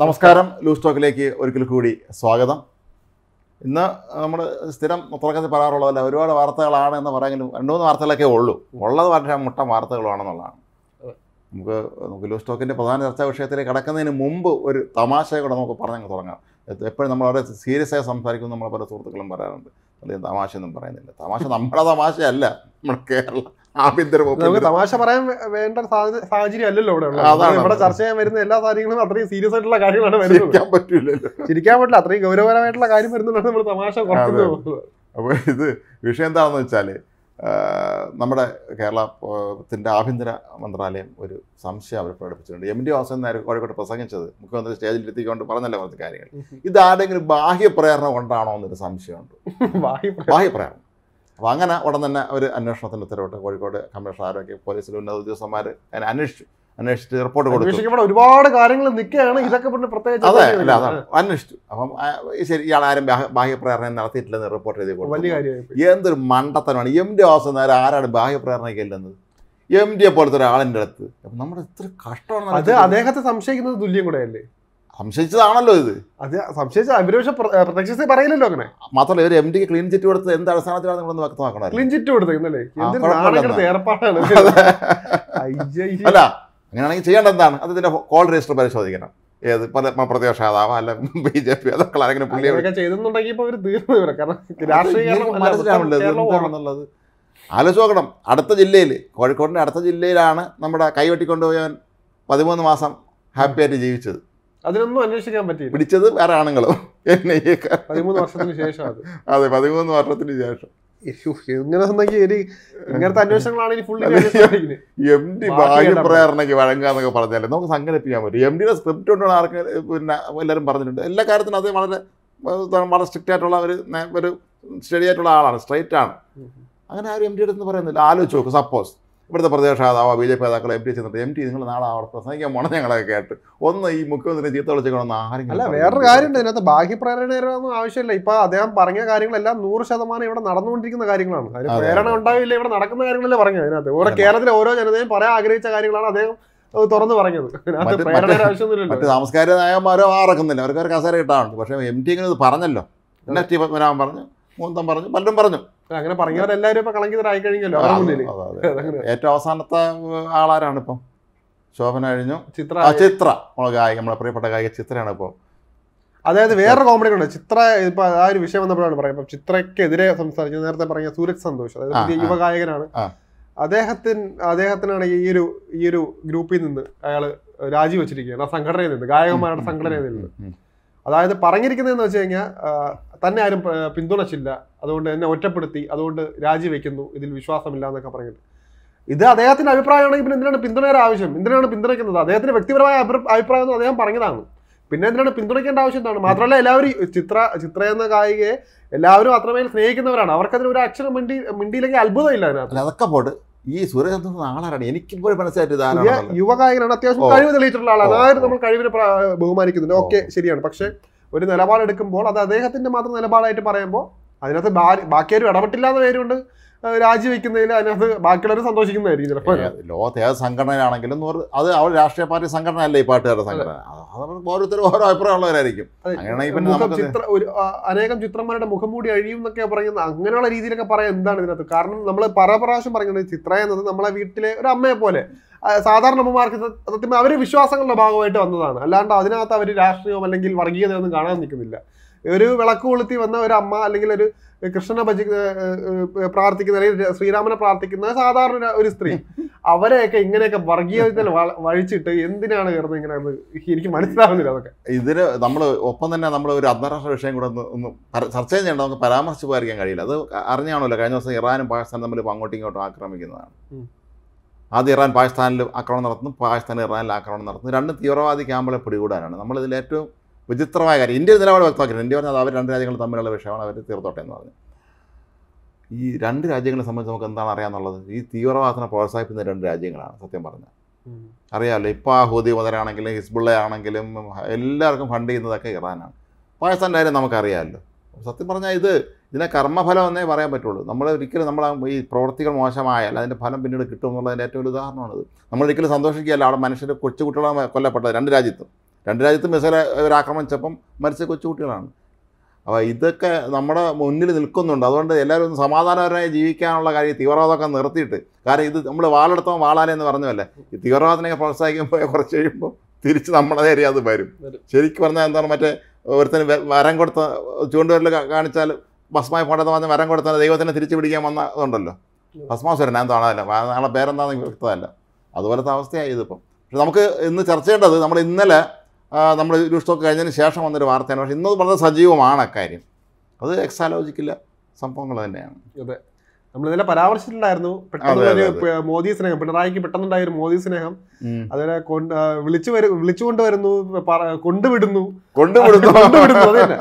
നമസ്കാരം ലൂസ് സ്റ്റോക്കിലേക്ക് ഒരിക്കൽ കൂടി സ്വാഗതം ഇന്ന് നമ്മൾ സ്ഥിരം തുടക്കത്തിൽ പറയാറുള്ളതല്ല ഒരുപാട് വാർത്തകളാണ് എന്ന് പറയാമെങ്കിലും രണ്ടു മൂന്ന് വാർത്തകളൊക്കെ ഉള്ളൂ ഉള്ളത് പറഞ്ഞാൽ മുട്ട വാർത്തകളാണെന്നുള്ളതാണ് നമുക്ക് നമുക്ക് ലൂസ് സ്റ്റോക്കിൻ്റെ പ്രധാന ചർച്ചാ വിഷയത്തിലേക്ക് കടക്കുന്നതിന് മുമ്പ് ഒരു തമാശ കൂടെ നമുക്ക് പറഞ്ഞങ്ങ് തുടങ്ങാം എപ്പോഴും നമ്മൾ അവിടെ സീരിയസ് ആയി സംസാരിക്കുമ്പോൾ നമ്മളെ പല സുഹൃത്തുക്കളും പറയാറുണ്ട് അല്ലെങ്കിൽ തമാശ ഒന്നും പറയുന്നില്ല തമാശ നമ്മുടെ തമാശയല്ല നമ്മുടെ കേരള ആഭ്യന്തര നമുക്ക് തമാശ പറയാൻ വേണ്ട സാഹചര്യം അല്ലല്ലോ ഇവിടെ ഇവിടെ ചർച്ച ചെയ്യാൻ വരുന്ന എല്ലാ കാര്യങ്ങളും അത്രയും സീരിയസ് ആയിട്ടുള്ള കാര്യങ്ങളാണ് വരുന്നത് പറ്റില്ലല്ലോ ചിരിക്കാൻ പറ്റില്ല അത്രയും ഗൗരവപരമായിട്ടുള്ള കാര്യം വരുന്നുണ്ടെങ്കിൽ നമ്മൾ തമാശ കുറക്കുന്നത് അപ്പോൾ ഇത് വിഷയം എന്താണെന്ന് വെച്ചാൽ നമ്മുടെ കേരളത്തിൻ്റെ ആഭ്യന്തര മന്ത്രാലയം ഒരു സംശയം അവർ പ്രകടിപ്പിച്ചിട്ടുണ്ട് എം ഡി വാസൻ നായർ കോഴിക്കോട്ട് പ്രസംഗിച്ചത് മുഖ്യമന്ത്രി സ്റ്റേജിലിരുത്തിക്കൊണ്ട് പറഞ്ഞല്ലോ കുറച്ച് കാര്യങ്ങൾ ഇത് ആരെങ്കിലും ബാഹ്യ പ്രേരണ കൊണ്ടാണോ എന്നൊരു സംശയമുണ്ട് ബാഹ്യ പ്രേരണ അപ്പോൾ അങ്ങനെ ഉടൻ തന്നെ അവർ അന്വേഷണത്തിൻ്റെ ഉത്തരവിട്ട് കോഴിക്കോട് കമ്മീഷണർ ആരോഗ്യ പോലീസിലെ ഉന്നത ഉദ്യോഗസ്ഥന്മാർ അതിനെ അന്വേഷിച്ചു അന്വേഷിച്ച് റിപ്പോർട്ട് കൊടുത്തു ഒരുപാട് കാര്യങ്ങൾ നിൽക്കുകയാണ് ഇതൊക്കെ പ്രത്യേകിച്ച് അതെ അല്ല അതാണ് അന്വേഷിച്ചു അപ്പം ശരി ഇയാൾ ആരും ബാഹ്യപ്രേരണ നടത്തിയിട്ടില്ലെന്ന് റിപ്പോർട്ട് ചെയ്ത് കൊടുത്തു എന്തൊരു മണ്ടത്തനമാണ് എം ഡി ഹൗസ് നേരം ആരാണ് ബാഹ്യപ്രേരണയ്ക്ക് ഇല്ലെന്നത് എം ഡിയെ പോലത്തെ ഒരാളിൻ്റെ അടുത്ത് അപ്പം നമ്മുടെ ഇത്ര കഷ്ടമാണ് അത് അദ്ദേഹത്തെ സംശയിക്കുന്നത് തുല്യം കൂടെയല്ലേ സംശയിച്ചതാണല്ലോ ഇത് അത് സംശയിച്ച ഇവര് പക്ഷെ പ്രത്യക്ഷത്തിൽ പറയില്ലല്ലോ അങ്ങനെ മാത്രമല്ല ഇവർ എം ഡിക്ക് ക്ലീൻ ചിറ്റ് കൊടുത്തത് എന്ത് അടിസ്ഥാനത്തിലാണ് നിങ്ങൾ വ്യക്തം വ്യക്തമാക്കണം ക്ലീൻ ചിറ്റ് കൊടുത്തേക്കുന്നല്ലേ അല്ല അങ്ങനെയാണെങ്കിൽ ചെയ്യേണ്ട എന്താണ് അത് ഇതിന്റെ കോൾ രജിസ്റ്റർ പരിശോധിക്കണം ഏത് പല പ്രത്യക്ഷ നേതാവ് അല്ല ബി ജെ പി അതൊക്കെ ആരെങ്കിലും പുള്ളി ചെയ്തെന്നുണ്ടെങ്കിൽ ഇപ്പോൾ അവർ ആലോചിച്ച് നോക്കണം അടുത്ത ജില്ലയിൽ കോഴിക്കോടിൻ്റെ അടുത്ത ജില്ലയിലാണ് നമ്മുടെ കൈവെട്ടിക്കൊണ്ടുപോയവൻ പതിമൂന്ന് മാസം ഹാപ്പിയായിട്ട് ജീവിച്ചത് അതിനൊന്നും അന്വേഷിക്കാൻ പറ്റി പിടിച്ചത് വേറെ ആണുങ്ങളോ എന്നെ പതിമൂന്ന് വർഷത്തിന് ശേഷം അത് അതെ പതിമൂന്ന് വർഷത്തിന് ശേഷം ഇങ്ങനെ ഇങ്ങനത്തെ അന്വേഷണങ്ങളാണ് എം ഡി ഭാഗ്യപ്രേരണയ്ക്ക് വഴങ്ങാന്നൊക്കെ പറഞ്ഞാലേ നമുക്ക് സംഘടിപ്പിക്കാൻ പറ്റും എം ഡിയുടെ സ്ക്രിപ്റ്റ് കൊണ്ടാണ് ആർക്കും പിന്നെ എല്ലാവരും പറഞ്ഞിട്ടുണ്ട് എല്ലാ കാര്യത്തിനും അദ്ദേഹം വളരെ വളരെ സ്ട്രിക്റ്റ് ആയിട്ടുള്ള ഒരു ഒരു സ്റ്റഡി ആയിട്ടുള്ള ആളാണ് സ്ട്രൈറ്റ് ആണ് അങ്ങനെ ആരും എം ഡിയുടെ പറയുന്നില്ല ആലോചിച്ച് നോക്കും സപ്പോസ് ഇവിടുത്തെ പ്രദേശ നേതാവ് ബി ജെ പി നേതാക്കൾ എം ടി ചെന്നിട്ട് എം ടി നിങ്ങൾ നാളെ അവർ പ്രസംഗിക്കാൻ പോണം ഞങ്ങളൊക്കെ കേട്ട് ഒന്ന് ഈ മുഖ്യമന്ത്രി ചീത്ത വിളിച്ചേക്കണമെന്ന് ആരെങ്കിലും അല്ല വേറൊരു കാര്യമുണ്ട് ഇതിനകത്ത് ബാഹ്യപ്രേരണയൊന്നും ആവശ്യമില്ല ഇപ്പൊ അദ്ദേഹം പറഞ്ഞ കാര്യങ്ങളെല്ലാം നൂറ് ശതമാനം ഇവിടെ നടന്നുകൊണ്ടിരിക്കുന്ന കാര്യങ്ങളാണ് പ്രേരണ ഉണ്ടാവില്ല ഇവിടെ നടക്കുന്ന കാര്യങ്ങളല്ലേ പറഞ്ഞു അതിനകത്ത് ഓരോ കേരളത്തിലെ ഓരോ ജനതയും പറയാൻ ആഗ്രഹിച്ച കാര്യങ്ങളാണ് അദ്ദേഹം തുറന്നു പറഞ്ഞത് മറ്റ് സാംസ്കാരിക നയന്മാരോ ആറക്കുന്നില്ല അവർക്ക് ഒരു കസേര കിട്ടാറുണ്ട് പക്ഷേ എം ടി ഇങ്ങനെ പറഞ്ഞല്ലോ എന്നാ ടി പത്മനാഭൻ പറഞ്ഞു മൂന്തം പറഞ്ഞു പലരും പറഞ്ഞു അങ്ങനെ പറഞ്ഞവരെല്ലാവരും ഇപ്പൊ കളങ്കിതരായി കഴിഞ്ഞല്ലോ ഏറ്റവും അവസാനത്തെ ആളാരാണ് ഇപ്പം ശോഭന കഴിഞ്ഞു ചിത്ര ചിത്ര നമ്മളെ ഗായിക നമ്മളെ പ്രിയപ്പെട്ട ഗായിക ചിത്രയാണ് ഇപ്പോൾ അതായത് വേറെ കോമഡി ഉണ്ട് ചിത്ര ഇപ്പൊ ആ ഒരു വിഷയം വന്നപ്പോഴാണ് പറയുന്നത് ഇപ്പം ചിത്രക്കെതിരെ സംസാരിച്ചു നേരത്തെ പറഞ്ഞ സൂരജ് സന്തോഷ് അതായത് യുവഗായകനാണ് അദ്ദേഹത്തിന് അദ്ദേഹത്തിനാണ് ഈ ഒരു ഈ ഒരു ഗ്രൂപ്പിൽ നിന്ന് അയാൾ രാജിവെച്ചിരിക്കുകയാണ് ആ സംഘടനയിൽ നിന്ന് ഗായകന്മാരുടെ സംഘടനയിൽ നിന്ന് അതായത് പറഞ്ഞിരിക്കുന്നതെന്ന് വെച്ച് കഴിഞ്ഞാൽ തന്നെ ആരും പിന്തുണച്ചില്ല അതുകൊണ്ട് എന്നെ ഒറ്റപ്പെടുത്തി അതുകൊണ്ട് രാജിവെക്കുന്നു ഇതിൽ വിശ്വാസമില്ല എന്നൊക്കെ പറഞ്ഞിട്ട് ഇത് അദ്ദേഹത്തിന്റെ അഭിപ്രായമാണെങ്കിൽ പിന്നെ എന്തിനാണ് പിന്തുണയുടെ ആവശ്യം എന്തിനാണ് പിന്തുണയ്ക്കുന്നത് അദ്ദേഹത്തിന്റെ വ്യക്തിപരമായ അഭിപ്രായം എന്ന് അദ്ദേഹം പറഞ്ഞതാണ് പിന്നെ എന്തിനാണ് പിന്തുണയ്ക്കേണ്ട ആവശ്യം എന്താണ് മാത്രമല്ല എല്ലാവരും ചിത്ര ചിത്ര എന്ന കായികയെ എല്ലാവരും അത്രമേൽ സ്നേഹിക്കുന്നവരാണ് അവർക്കതിന് ഒരു അക്ഷരം മിണ്ടി മിണ്ടിയില്ലെങ്കിൽ അത്ഭുതമില്ല അതിനകത്ത് അതൊക്കെ പോട്ട് ഈ സുരേന്ദ്രൻ ആളാരാണ് എനിക്കിപ്പോൾ മനസ്സിലായിട്ട് യുവഗായകനാണ് അത്യാവശ്യം കഴിവ് തെളിയിച്ചിട്ടുള്ള ആളാണ് അതായത് നമ്മൾ കഴിവിനെ ബഹുമാനിക്കുന്നുണ്ട് ഓക്കെ ശരിയാണ് പക്ഷേ ഒരു നിലപാടെടുക്കുമ്പോൾ അത് അദ്ദേഹത്തിന്റെ മാത്രം നിലപാടായിട്ട് പറയുമ്പോൾ അതിനകത്ത് ബാക്കിയാരും ഇടപെട്ടില്ല എന്ന പേരുണ്ട് രാജിവെക്കുന്നതിൽ അതിനകത്ത് ബാക്കിയുള്ളവർ സന്തോഷിക്കുന്നതായിരിക്കും ചിലപ്പോൾ ലോകത്തെ ഏത് സംഘടനയാണെങ്കിലും അത് അവർ രാഷ്ട്രീയ പാർട്ടി സംഘടന അല്ലേ ഈ പാർട്ടിയുടെ സംഘടന ഓരോരുത്തരും ഓരോ അഭിപ്രായമുള്ളവരായിരിക്കും ചിത്ര ഒരു അനേകം ചിത്രന്മാരുടെ മുഖംമൂടി അഴിയും എന്നൊക്കെ പറയുന്നത് അങ്ങനെയുള്ള രീതിയിലൊക്കെ പറയാൻ എന്താണ് ഇതിനകത്ത് കാരണം നമ്മൾ പല പ്രാവശ്യം പറയുന്നത് ചിത്ര എന്നത് നമ്മളെ വീട്ടിലെ ഒരു അമ്മയെ പോലെ സാധാരണ അമ്മമാർക്ക് സത്യം അവർ വിശ്വാസങ്ങളുടെ ഭാഗമായിട്ട് വന്നതാണ് അല്ലാണ്ട് അതിനകത്ത് അവർ രാഷ്ട്രീയം അല്ലെങ്കിൽ വർഗീയതയൊന്നും കാണാൻ നിൽക്കുന്നില്ല ഒരു വിളക്ക് കൊളുത്തി വന്ന ഒരു അമ്മ അല്ലെങ്കിൽ ഒരു കൃഷ്ണനെ ഭജി പ്രാർത്ഥിക്കുന്ന ശ്രീരാമനെ പ്രാർത്ഥിക്കുന്ന സാധാരണ ഒരു സ്ത്രീ അവരെയൊക്കെ ഇങ്ങനെയൊക്കെ വർഗീയത്തിൽ വഴിച്ചിട്ട് എന്തിനാണ് കയറുന്നത് ഇങ്ങനെ എനിക്ക് മനസ്സിലാവുന്നില്ല അതൊക്കെ ഇതിന് നമ്മൾ ഒപ്പം തന്നെ നമ്മൾ ഒരു അന്താരാഷ്ട്ര വിഷയം കൂടെ ഒന്ന് ഒന്ന് ചർച്ച ചെയ്യേണ്ട നമുക്ക് പരാമർശിച്ച് പോകാതിരിക്കാൻ കഴിയില്ല അത് അറിഞ്ഞാണല്ലോ കഴിഞ്ഞ ദിവസം ഇറാനും പാകിസ്ഥാനും തമ്മിൽ അങ്ങോട്ടും ഇങ്ങോട്ടും ആക്രമിക്കുന്നതാണ് ആദ്യം ഇറാൻ പാകിസ്ഥാനിൽ ആക്രമണം നടത്തുന്നു പാകിസ്ഥാൻ ഇറാനിൽ ആക്രമണം നടത്തുന്നു രണ്ട് തീവ്രവാദി ക്യാമ്പുകളെ പിടികൂടാനാണ് നമ്മളിതിൽ ഏറ്റവും വിചിത്രമായ കാര്യം ഇന്ത്യ നിലപാട് വ്യക്തമാക്കിയിട്ടുണ്ട് ഇന്ത്യ പറഞ്ഞാൽ അവർ രണ്ട് രാജ്യങ്ങൾ തമ്മിലുള്ള വിഷയമാണ് അവർ തീർത്തോട്ടെ എന്ന് പറഞ്ഞു ഈ രണ്ട് രാജ്യങ്ങളെ സംബന്ധിച്ച് നമുക്ക് എന്താണ് അറിയാമെന്നുള്ളത് ഈ തീവ്രവാദത്തിനെ പ്രോത്സാഹിപ്പിക്കുന്ന രണ്ട് രാജ്യങ്ങളാണ് സത്യം പറഞ്ഞാൽ അറിയാമല്ലോ ഇപ്പോൾ ആ ഹൂതി മുതലാണെങ്കിലും ഹിസ്ബുള്ള ആണെങ്കിലും എല്ലാവർക്കും ഫണ്ട് ചെയ്യുന്നതൊക്കെ ഇറാനാണ് പാകിസ്ഥാൻ്റെ കാര്യം നമുക്കറിയാമല്ലോ സത്യം പറഞ്ഞാൽ ഇത് ഇതിനെ കർമ്മഫലം എന്നേ പറയാൻ പറ്റുള്ളൂ നമ്മൾ ഒരിക്കലും നമ്മൾ ഈ പ്രവൃത്തികൾ മോശമായാൽ അതിൻ്റെ ഫലം പിന്നീട് കിട്ടുമെന്നുള്ളതിൻ്റെ ഏറ്റവും വലിയ ഉദാഹരണമാണിത് നമ്മളൊരിക്കലും സന്തോഷിക്കുകയല്ല അവിടെ മനുഷ്യൻ്റെ കൊച്ചു കുട്ടികളെ കൊല്ലപ്പെട്ടത് രണ്ട് രാജ്യത്തും രണ്ട് രാജ്യത്ത് മിസൈൽ ഒരാക്രമിച്ചപ്പം മരിച്ച കൊച്ചുകുട്ടികളാണ് അപ്പോൾ ഇതൊക്കെ നമ്മുടെ മുന്നിൽ നിൽക്കുന്നുണ്ട് അതുകൊണ്ട് എല്ലാവരും ഒന്ന് സമാധാനപരമായി ജീവിക്കാനുള്ള കാര്യം തീവ്രവാദമൊക്കെ നിർത്തിയിട്ട് കാരണം ഇത് നമ്മൾ വാളെടുത്തോ വാളാലേ എന്ന് പറഞ്ഞല്ലേ ഈ തീവ്രവാദത്തിനെ പ്രോത്സാഹിക്കുമ്പോൾ കുറച്ച് കഴിയുമ്പോൾ തിരിച്ച് നമ്മുടെ നേരെ അത് വരും ശരിക്കും പറഞ്ഞാൽ എന്താണ് മറ്റേ ഒരുത്തിന് വരം കൊടുത്ത ചൂണ്ടുവരൽ കാണിച്ചാൽ ഭസ്മായി പോണ്ടെന്ന് പറഞ്ഞ് വരം കൊടുത്താൽ ദൈവത്തിനെ തിരിച്ചു പിടിക്കാൻ വന്നതുണ്ടല്ലോ ഭസ്മാസുരൻ ഞാൻ തോന്നാല്ല നാളെ പേരെന്താണെന്ന് വ്യക്തമല്ല അതുപോലത്തെ അവസ്ഥയായി ഇതിപ്പം പക്ഷെ നമുക്ക് ഇന്ന് ചർച്ച ചെയ്യേണ്ടത് നമ്മൾ ഇന്നലെ നമ്മൾ സ്റ്റോക്ക് കഴിഞ്ഞതിന് ശേഷം വന്നൊരു വാർത്തയാണ് പക്ഷേ ഇന്നത് വളരെ സജീവമാണ് അക്കാര്യം അത് എക്സാലോജിക്കില്ല സംഭവങ്ങൾ തന്നെയാണ് അതെ നമ്മൾ ഇന്നലെ പരാമർശിച്ചിട്ടുണ്ടായിരുന്നു പെട്ടെന്ന് മോദി സ്നേഹം പിണറായിക്ക് പെട്ടെന്നുണ്ടായ ഒരു മോദി സ്നേഹം അതുപോലെ വിളിച്ചു വിളിച്ചു കൊണ്ടുവരുന്നു കൊണ്ടുവിടുന്നു കൊണ്ടുവിടുന്നു കൊണ്ടുവിടുന്നു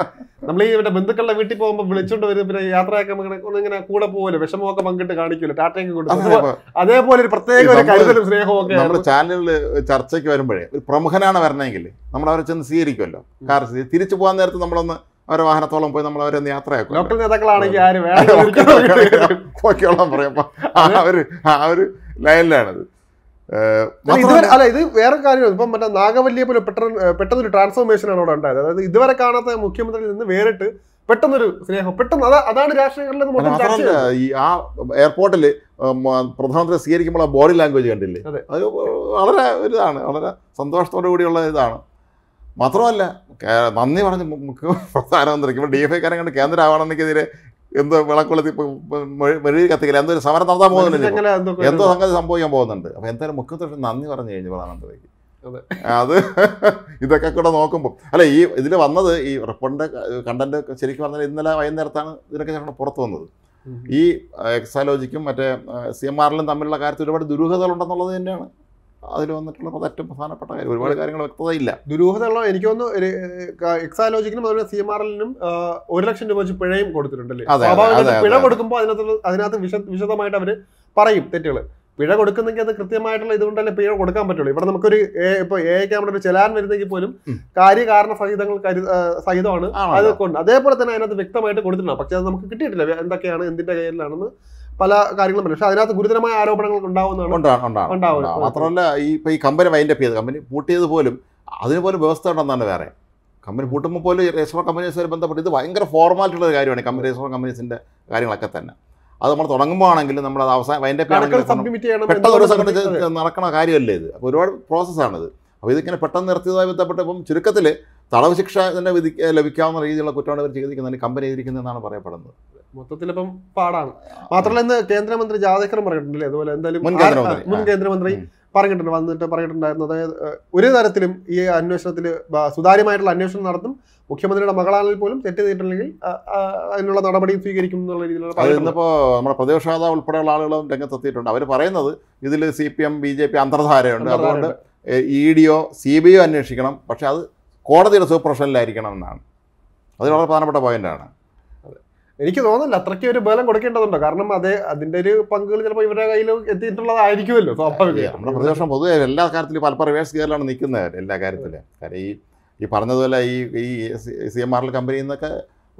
നമ്മൾ ഈ ബന്ധുക്കളുടെ വീട്ടിൽ പോകുമ്പോൾ വിളിച്ചുകൊണ്ട് വരും പിന്നെ യാത്രയൊക്കെ ഇങ്ങനെ കൂടെ പോകുമല്ലോ വിഷമമൊക്കെ പങ്കിട്ട് കാണിക്കുമല്ലോ ടാറ്റയൊക്കെ കൊടുക്കും അതേപോലെ ഒരു പ്രത്യേക ഒരു കരുതലും സ്നേഹവും നമ്മുടെ ചാനലിൽ ചർച്ചയ്ക്ക് വരുമ്പോഴേ ഒരു പ്രമുഖനാണ് വരണമെങ്കിൽ നമ്മൾ അവരെ ചെന്ന് സ്വീകരിക്കുമല്ലോ കാർ തിരിച്ചു പോകാൻ നേരത്ത് നമ്മളൊന്ന് അവരെ വാഹനത്തോളം പോയി നമ്മൾ അവരെ യാത്രയാക്കും ലോക്കൽ നേതാക്കളാണെങ്കിൽ ആര് വേണം പറയാം അവർ ആ ഒരു ആ ഒരു അല്ല ഇത് വേറെ കാര്യമാണ് ഇപ്പം മറ്റേ നാഗവല്ലിയെ പോലെ പെട്ടെന്ന് പെട്ടെന്നൊരു ട്രാൻസ്ഫോർമേഷൻ ആണ് അവിടെ ഉണ്ടായത് അതായത് ഇതുവരെ കാണാത്ത മുഖ്യമന്ത്രിയിൽ നിന്ന് വേറിട്ട് പെട്ടെന്നൊരു സ്നേഹം പെട്ടെന്ന് അതാണ് രാഷ്ട്രീയ ഈ ആ എയർപോർട്ടിൽ പ്രധാനമന്ത്രി സ്വീകരിക്കുമ്പോൾ ആ ബോഡി ലാംഗ്വേജ് കണ്ടില്ലേ അത് വളരെ ഒരു ഇതാണ് വളരെ സന്തോഷത്തോടു കൂടിയുള്ള ഇതാണ് മാത്രമല്ല നന്ദി പറഞ്ഞ് ഇപ്പോൾ ഡി എഫ് ഐക്കാരെ കണ്ട് കേന്ദ്ര ആവണമെന്നെതിരെ എന്തോ വിളക്കുളത്തി മെഴുകി കത്തിക്കില്ല എന്തോ ഒരു സമരം നടത്താൻ പോകുന്നില്ല എന്തോ സംഗതി സംഭവിക്കാൻ പോകുന്നുണ്ട് അപ്പോൾ എന്തായാലും മുഖ്യമന്ത്രി നന്ദി പറഞ്ഞു കഴിഞ്ഞു പ്രധാനമന്ത്രിക്ക് അത് ഇതൊക്കെ കൂടെ നോക്കുമ്പോൾ അല്ല ഈ ഇതിൽ വന്നത് ഈ റിപ്പോർട്ടിൻ്റെ കണ്ടന്റ് ശരിക്കും പറഞ്ഞാൽ ഇന്നലെ വൈകുന്നേരത്താണ് ഇതിനൊക്കെ ഞങ്ങൾ പുറത്തു വന്നത് ഈ എക്സാലോജിക്കും മറ്റേ സി എം ആറിലും തമ്മിലുള്ള കാര്യത്തിൽ ഒരുപാട് ദുരൂഹതകളുണ്ടെന്നുള്ളത് തന്നെയാണ് അതിൽ വന്നിട്ടുള്ള ഏറ്റവും പ്രധാനപ്പെട്ട കാര്യം ഒരുപാട് കാര്യങ്ങൾ വ്യക്തതയില്ല ദുരൂഹതകളോ എനിക്ക് തോന്നുന്നു എക്സാലോജിക്കിനും അതുപോലെ സി എം ആർ എല്ലിനും ഒരു ലക്ഷം രൂപ വെച്ച് പിഴയും കൊടുത്തിട്ടുണ്ടല്ലേ പിഴ കൊടുക്കുമ്പോൾ അതിനകത്ത് അതിനകത്ത് വിശ വിശദമായിട്ട് അവര് പറയും തെറ്റുകൾ പിഴ കൊടുക്കുന്നെങ്കിൽ അത് കൃത്യമായിട്ടുള്ള ഇതുകൊണ്ടല്ലേ പിഴ കൊടുക്കാൻ പറ്റുള്ളൂ ഇവിടെ നമുക്കൊരു ഇപ്പൊ എ ക്യാമറ ഒരു ചെലാൻ വരുന്നെങ്കിൽ പോലും കാര്യകാരണ സഹിതങ്ങൾ സഹിതമാണ് അത് കൊണ്ട് അതേപോലെ തന്നെ അതിനകത്ത് വ്യക്തമായിട്ട് കൊടുത്തിട്ടുണ്ട് പക്ഷെ അത് നമുക്ക് കിട്ടിയിട്ടില്ല എന്തൊക്കെയാണ് എന്തിന്റെ കയ്യിലാണെന്ന് പല കാര്യങ്ങളും പക്ഷെ അതിനകത്ത് ഗുരുതരമായ ആരോപണങ്ങൾ ഉണ്ടാവുന്നതാണ് ഉണ്ടാവുന്നത് മാത്രമല്ല ഈ ഇപ്പൊ ഈ കമ്പനി വൈൻഡപ്പ് ചെയ്ത് കമ്പനി പൂട്ടിയത് പോലും അതിന് പോലും വ്യവസ്ഥ ഉണ്ടെന്നാണ് വേറെ കമ്പനി പൂട്ടുമ്പോൾ പോലും രജിസ്റ്റർ കമ്പനീസുമായി ബന്ധപ്പെട്ട് ഇത് ഭയങ്കര ഫോർമാലിറ്റിയുള്ള കാര്യമാണ് കമ്പനി രജിസ്റ്റർ കമ്പനീസിൻ്റെ കാര്യങ്ങളൊക്കെ തന്നെ അത് നമ്മൾ തുടങ്ങുമ്പോൾ ആണെങ്കിലും നമ്മൾ അത് അവസാനം അതിൻ്റെ പെട്ടെന്ന് ഒരു സംഘടന നടക്കണ കാര്യമല്ലേ ഇത് അപ്പോൾ ഒരുപാട് പ്രോസസ്സാണിത് അപ്പോൾ ഇതിങ്ങനെ പെട്ടെന്ന് നിർത്തിയതുമായി ബന്ധപ്പെട്ട് ഇപ്പം ചുരുക്കത്തിൽ തടവ് ശിക്ഷ തന്നെ വിധി ലഭിക്കാവുന്ന രീതിയിലുള്ള കുറ്റമാണ് ഇവർ ചെയ്തിരിക്കുന്നത് കമ്പനി ചെയ്തിരിക്കുന്നതെന്നാണ് പറയപ്പെടുന്നത് മൊത്തത്തിൽ ഇപ്പം പാടാണ് മാത്രമല്ല ഇന്ന് കേന്ദ്രമന്ത്രി ജാവദേക്കർ പറഞ്ഞിട്ടുണ്ടല്ലേ അതുപോലെ എന്തായാലും മുൻ കേന്ദ്രമന്ത്രി പറഞ്ഞിട്ടുണ്ട് വന്നിട്ട് പറഞ്ഞിട്ടുണ്ടായിരുന്നു അതായത് ഒരു തരത്തിലും ഈ അന്വേഷണത്തിൽ സുതാര്യമായിട്ടുള്ള അന്വേഷണം നടത്തും മുഖ്യമന്ത്രിയുടെ മകളാണെങ്കിൽ പോലും തെറ്റ് ചെയ്തിട്ടില്ലെങ്കിൽ അതിനുള്ള നടപടി സ്വീകരിക്കും എന്നുള്ള രീതിയിലുള്ള ഇന്നിപ്പോൾ നമ്മുടെ പ്രതിപക്ഷ നേതാവ് ഉൾപ്പെടെയുള്ള ആളുകളും രംഗത്തെത്തിയിട്ടുണ്ട് അവർ പറയുന്നത് ഇതിൽ C P M B J P അന്തർധാരയുണ്ട് അതുകൊണ്ട് ഇ ഡിയോ സി ബി ഒ അന്വേഷിക്കണം പക്ഷേ അത് കോടതിയുടെ സൂപ്രഷനിലായിരിക്കണം എന്നാണ് അത് വളരെ പ്രധാനപ്പെട്ട പോയിന്റാണ് എനിക്ക് തോന്നുന്നില്ല അത്രയ്ക്ക് ഒരു ബലം കൊടുക്കേണ്ടതുണ്ടോ കാരണം അത് അതിന്റെ ഒരു പങ്കുകൾ ചിലപ്പോൾ ഇവരുടെ കയ്യിൽ എത്തിയിട്ടുള്ളതായിരിക്കുമല്ലോ സ്വാഭാവികമായി നമ്മുടെ പ്രതിപക്ഷം പൊതുവെ എല്ലാ കാര്യത്തിലും പല പ്രവേശ കയറിലാണ് നിൽക്കുന്നത് എല്ലാ കാര്യത്തിലും കാര്യം ഈ ഈ പറഞ്ഞതുപോലെ ഈ ഈ സി എം ആർ എൽ കമ്പനിയിൽ നിന്നൊക്കെ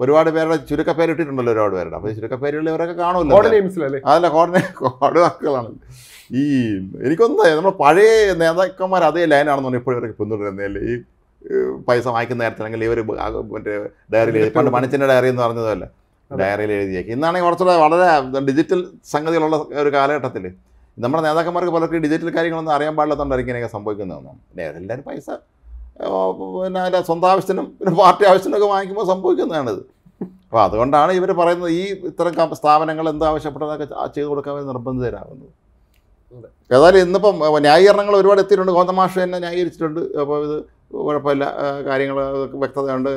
ഒരുപാട് പേരുടെ ചുരുക്കപ്പേര് ഇട്ടിട്ടുണ്ടല്ലോ ഒരുപാട് പേരുടെ അപ്പോൾ ചുരുക്കപ്പേരുകളിൽ ഇവരൊക്കെ കാണുമല്ലോ അതല്ല കോഡിനെ കോഡ് വാക്കുകളാണ് ഈ എനിക്കൊന്ന് നമ്മൾ പഴയ നേതാക്കന്മാർ അതേ ലൈനാണെന്ന് ഇപ്പോഴും ഇവരൊക്കെ പിന്തുടരുന്നില്ല ഈ പൈസ വാങ്ങിക്കുന്ന നേരത്തിലാണെങ്കിൽ ഇവർ മറ്റേ ഡയറിയിൽ പണ്ട് മണിച്ചിൻ്റെ ഡയറി എന്ന് പറഞ്ഞതല്ലേ ഡയറിയിൽ എഴുതിയേക്ക് ഇന്നാണെങ്കിൽ കുറച്ചുകൂടെ വളരെ ഡിജിറ്റൽ സംഗതികളുള്ള ഒരു കാലഘട്ടത്തിൽ നമ്മുടെ നേതാക്കന്മാർക്ക് പലർക്കും ഡിജിറ്റൽ കാര്യങ്ങളൊന്നും അറിയാൻ പാടില്ലാത്തതുകൊണ്ട് ഇങ്ങനെയൊക്കെ സംഭവിക്കുന്നതെന്നും പിന്നെ എല്ലാവരും പൈസ പിന്നെ അതിൻ്റെ സ്വന്തം ആവശ്യത്തിനും പിന്നെ പാർട്ടി ആവശ്യത്തിനൊക്കെ വാങ്ങിക്കുമ്പോൾ സംഭവിക്കുന്നതാണിത് അപ്പോൾ അതുകൊണ്ടാണ് ഇവർ പറയുന്നത് ഈ ഇത്തരം സ്ഥാപനങ്ങൾ എന്ത് ആവശ്യപ്പെട്ടതൊക്കെ ചെയ്തു കൊടുക്കാൻ നിർബന്ധിതരാകുന്നത് ഏതായാലും ഇന്നിപ്പം ന്യായീകരണങ്ങൾ ഒരുപാട് എത്തിയിട്ടുണ്ട് ഗോതമാഷ തന്നെ ന്യായീകരിച്ചിട്ടുണ്ട് അപ്പോൾ ഇത് കുഴപ്പമില്ല കാര്യങ്ങൾ വ്യക്തതയുണ്ട്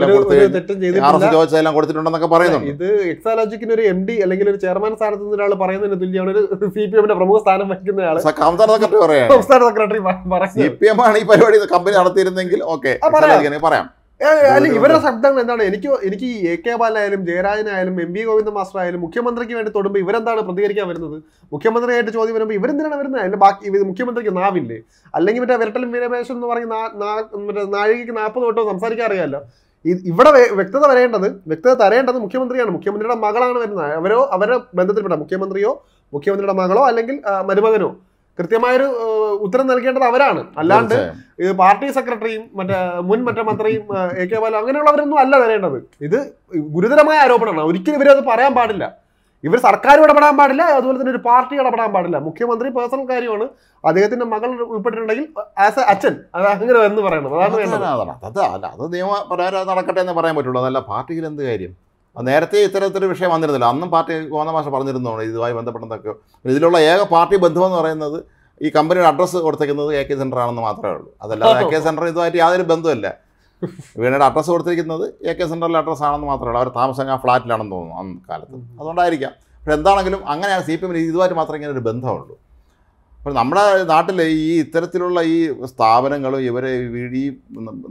തെളിവ് കൊടുത്ത് ആർ എസ് എല്ലാം കൊടുത്തിട്ടുണ്ടെന്നൊക്കെ പറയുന്നുണ്ട് ഇത് എക്സാലോജിക്കിന് ഒരു എം ഡി അല്ലെങ്കിൽ ഒരു ചെയർമാൻ സ്ഥാനത്ത് നിന്ന് ഒരാൾ പറയുന്നതിന് തുല്യമാണ് ഒരു സി പി എമ്മിന്റെ പ്രമുഖ സ്ഥാനം വഹിക്കുന്ന ആൾ സംസ്ഥാന സെക്രട്ടറി പറയാം സംസ്ഥാന സെക്രട്ടറി സി പി എം ആണ് ഈ പരിപാടി കമ്പനി നടത്തിയിരുന്നെങ്കിൽ ഓക്കെ പറയാം അല്ല ഇവരുടെ ശബ്ദങ്ങൾ എന്താണ് എനിക്ക് എനിക്ക് എ കെ ബാലായാലും ജയരാജനായാലും എം ബി ഗോവിന്ദ മാസ്റ്റർ ആയാലും മുഖ്യമന്ത്രിക്ക് വേണ്ടി തൊടുമ്പോൾ ഇവരെന്താണ് പ്രതികരിക്കാൻ വരുന്നത് മുഖ്യമന്ത്രിയായിട്ട് ചോദ്യം വരുമ്പോൾ ഇവരെന്തിനാണ് വരുന്നത് അതിന്റെ ബാക്കി മുഖ്യമന്ത്രിക്ക് നാവില്ലേ അല്ലെങ്കിൽ മറ്റേ വിരട്ടൽ വീരപേശം എന്ന് പറഞ്ഞ മറ്റേ നാഴികയ്ക്ക് നാൽപ്പത് തൊട്ടോ സംസാരിക്കാൻ അറിയാമല്ലോ ഇവിടെ വ്യക്തത വരേണ്ടത് വ്യക്തത തരേണ്ടത് മുഖ്യമന്ത്രിയാണ് മുഖ്യമന്ത്രിയുടെ മകളാണ് വരുന്നത് അവരോ അവരുടെ ബന്ധത്തിൽപ്പെട്ട മുഖ്യമന്ത്രിയോ മുഖ്യമന്ത്രിയുടെ മകളോ അല്ലെങ്കിൽ മരുമകനോ കൃത്യമായൊരു ഉത്തരം നൽകേണ്ടത് അവരാണ് അല്ലാണ്ട് പാർട്ടി സെക്രട്ടറിയും മറ്റേ മുൻ മറ്റേ മന്ത്രിയും എ കെ ബാലു അങ്ങനെയുള്ളവരൊന്നും അല്ല തരേണ്ടത് ഇത് ഗുരുതരമായ ആരോപണമാണ് ഒരിക്കലും ഇവരത് പറയാൻ പാടില്ല ഇവർ സർക്കാർ ഇടപെടാൻ പാടില്ല അതുപോലെ തന്നെ ഒരു പാർട്ടി ഇടപെടാൻ പാടില്ല മുഖ്യമന്ത്രി പേഴ്സണൽ കാര്യമാണ് അദ്ദേഹത്തിന്റെ മകൾ ഉൾപ്പെട്ടിട്ടുണ്ടെങ്കിൽ ആസ് എ അച്ഛൻ അത് അങ്ങനെ എന്ന് പറയണം അതാണ് അത് അല്ല അത് നിയമപരമായി നടക്കട്ടെ എന്ന് പറയാൻ പറ്റുള്ളൂ അതല്ല പാർട്ടിയിൽ എന്ത് കാര്യം നേരത്തെ ഇത്തരത്തിലൊരു വിഷയം വന്നിരുന്നില്ല അന്നും പാർട്ടി ഗോവന്ദ പറഞ്ഞിരുന്നതാണ് ഇതുമായി ബന്ധപ്പെട്ടതൊക്കെ ഇതിലുള്ള ഏക പാർട്ടി ബന്ധമെന്ന് പറയുന്നത് ഈ കമ്പനിയുടെ അഡ്രസ്സ് കൊടുത്തേക്കുന്നത് എ കെ സെൻ്റർ ആണെന്ന് മാത്രമേ ഉള്ളൂ അതല്ലാതെ എ കെ സെൻ്റർ ഇതുമായിട്ട് യാതൊരു ബന്ധമല്ല വീണയുടെ അഡ്രസ്സ് കൊടുത്തിരിക്കുന്നത് എ കെ സെൻ്ററിലെ അഡ്രസ്സ് ആണെന്ന് മാത്രമേ ഉള്ളൂ അവർ താമസം ആ ഫ്ലാറ്റിലാണെന്ന് തോന്നുന്നു അന്ന് കാലത്ത് അതുകൊണ്ടായിരിക്കാം പക്ഷെ എന്താണെങ്കിലും അങ്ങനെയാണ് സി പി എമ്മിന് ഇതുമായിട്ട് മാത്രമേ ഇങ്ങനെ ഒരു ബന്ധമുള്ളൂ അപ്പോൾ നമ്മുടെ നാട്ടിൽ ഈ ഇത്തരത്തിലുള്ള ഈ സ്ഥാപനങ്ങളും ഇവരെ ഈ